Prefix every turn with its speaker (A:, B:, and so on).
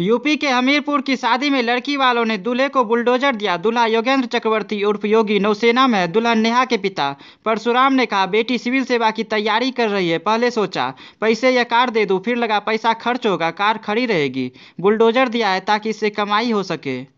A: UP के हमीरपुर की शादी में लड़की वालों ने दूल्हे को बुलडोजर दिया दूल्हा योगेंद्र चक्रवर्ती उर्फ योगी नौसेना में दुल्हन नेहा के पिता परशुराम ने कहा बेटी सिविल सेवा की तैयारी कर रही है पहले सोचा पैसे या कार दे दूँ फिर लगा पैसा खर्च होगा कार खड़ी रहेगी बुलडोजर दिया है ताकि इससे कमाई हो सके